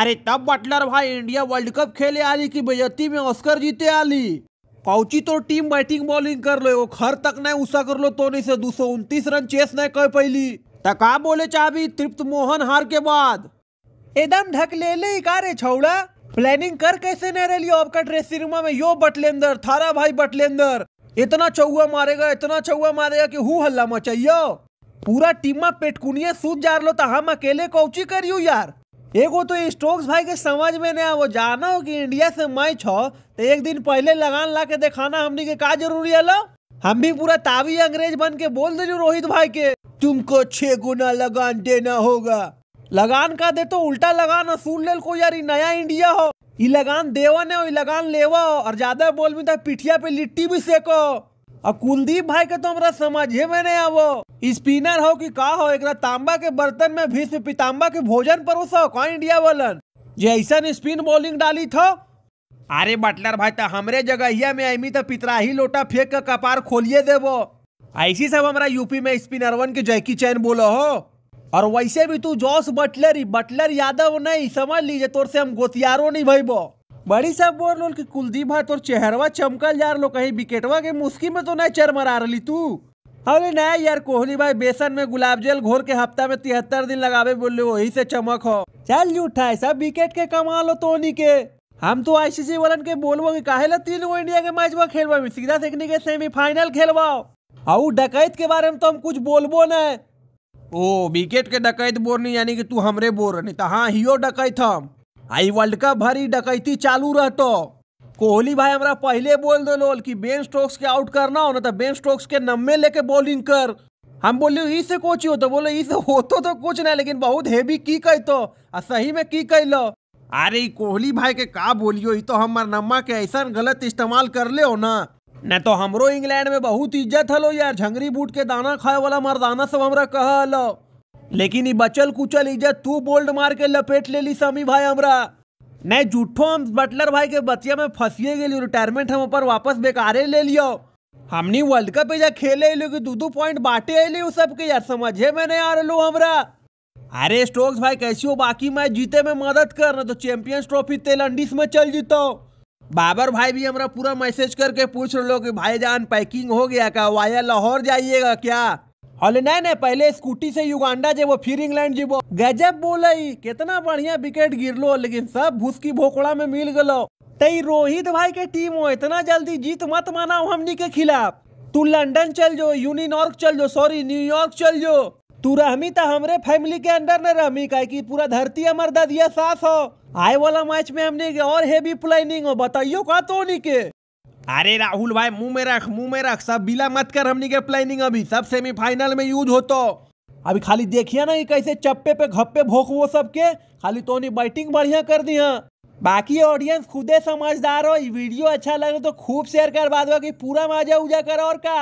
अरे तब बटलर भाई इंडिया वर्ल्ड कप खेले आली की बेजती में ऑस्कर जीते आली कौची तो टीम बैटिंग बॉलिंग कर लो एगो खर तक नहीं उषा कर लो तो नहीं से दो सौ उनतीस रन चेस नहीं कर पैली तका बोले चाबी तृप्त मोहन हार के बाद एकदम ढक ले ले का रे छौड़ा प्लानिंग कर कैसे नहीं रही आपका ड्रेसिंग रूम में यो बटलेंदर थारा भाई बटलेंदर इतना चौवा मारेगा इतना चौवा मारेगा कि हु हल्ला मचाइयो पूरा में पेटकुनिया सूत जार लो तो हम अकेले कौची करियो यार एगो तो स्टोक्स भाई के समझ में नहीं आवो जानो कि इंडिया से मैच हो तो एक दिन पहले लगान ला के दिखाना हमने के का जरूरी है लो हम भी पूरा तावी अंग्रेज बन के बोल दे रोहित भाई के तुमको छह गुना लगान देना होगा लगान का दे तो उल्टा लगान असूल ले को यार नया इंडिया हो ये लगान देवा ने लगान लेवा और ज्यादा बोल भी था तो पिठिया पे लिट्टी भी सेको आ कुलदीप भाई के तो हमारा समझे में नहीं आवो स्पिनर हो कि का हो एक तांबा के बर्तन में भीष्म पिताम्बा के भोजन परोस हो कौन इंडिया वालन ऐसा स्पिन बॉलिंग डाली थो अरे बटलर भाई तो हमरे जगह में आईमी तो पितराही लोटा फेंक कर कपार खोलिए देवो ऐसी सब हमारा यूपी में स्पिनर वन के जैकी चैन बोलो हो और वैसे भी तू जॉस बटलर ही बटलर यादव नहीं समझ लीजिए तोर से हम गोतियारो नहीं भैबो बड़ी साहब बोल रोल की कुलदीप हाथ और चेहरवा चमकल जा रो कहीं विकेटवा के मुस्की में तो नहीं चरमरा रही तू अरे नया यार कोहली भाई बेसन में गुलाब जल घोर के हफ्ता में तिहत्तर दिन लगावे बोल रहे वही से चमक हो चल उठाए सब विकेट के कमा लो तो के हम तो आईसीसी वालन के बोलबो की काहे ला तीन गो इंडिया के मैच वो खेलवा सीधा देखने के सेमीफाइनल खेलवाओ आउ डकैत के बारे में तो हम कुछ बोलबो न ओ विकेट के डकैत बोरनी यानी कि तू हमरे बोर नहीं तो हाँ हियो डकैत हम आई वर्ल्ड कप भरी डकैती चालू रहतो कोहली भाई हमरा पहले बोल दो कि बेन स्टोक्स के आउट करना हो ना तो बेन स्टोक्स के नम्बे लेके बॉलिंग कर हम बोलियो ई से कोच हो तो बोले इसे से होतो तो कुछ नहीं लेकिन बहुत हेवी की कह तो आ सही में की कह लो अरे कोहली भाई के का बोलियो ये तो हमार नम्मा के ऐसा गलत इस्तेमाल कर ले हो ना न तो हमरो इंग्लैंड में बहुत इज्जत हलो यार झंगरी बूट के दाना खाए वाला मर्दाना सब हमरा कह हलो लेकिन बचल कुचल इज्जत तू बोल्ड मार के लपेट ले ली समी भाई हमरा नहीं जूठो हम बटलर भाई के बतिया में फंसिए गए रिटायरमेंट हम ऊपर वापस बेकारे ले लियो हमनी वर्ल्ड कप जा खेले कि दू दू पॉइंट बांटे अलो सबके यार समझे में नहीं आ रहा हमरा अरे स्टोक्स भाई कैसी हो बाकी मैच जीते में मदद कर ना तो चैंपियंस ट्रॉफी तेलंडिस में चल जीतो बाबर भाई भी हमारा पूरा मैसेज करके पूछ रहे कि जान पैकिंग हो गया का वाया लाहौर जाइएगा क्या अल नहीं नहीं पहले स्कूटी से युगांडा जेबो फिर इंग्लैंड जेबो गजब बोले कितना बढ़िया विकेट गिरलो लेकिन सब भूस की भोकड़ा में मिल गलो तई रोहित भाई के टीम हो इतना जल्दी जीत मत माना हमनी के खिलाफ तू लंदन चल जो यूनिनॉर्क चल जो सॉरी न्यूयॉर्क चल जो तू रहमी तो हमरे फैमिली के अंडर न रहमी का की पूरा धरती हमार ददिया सास हो आए वाला मैच में हमने और हेवी प्लानिंग हो बताइयो का तो के अरे राहुल भाई मुंह में रख मुंह में रख सब बिला मत कर हमने के प्लानिंग अभी सब सेमीफाइनल में यूज हो तो अभी खाली देखिए ना ये कैसे चप्पे पे घप्पे भोक वो सब के खाली तो नहीं बैटिंग बढ़िया कर दी हाँ बाकी ऑडियंस खुदे समझदार हो ये वीडियो अच्छा लगे तो खूब शेयर कर बाद बाकी पूरा मजा उजा करो और का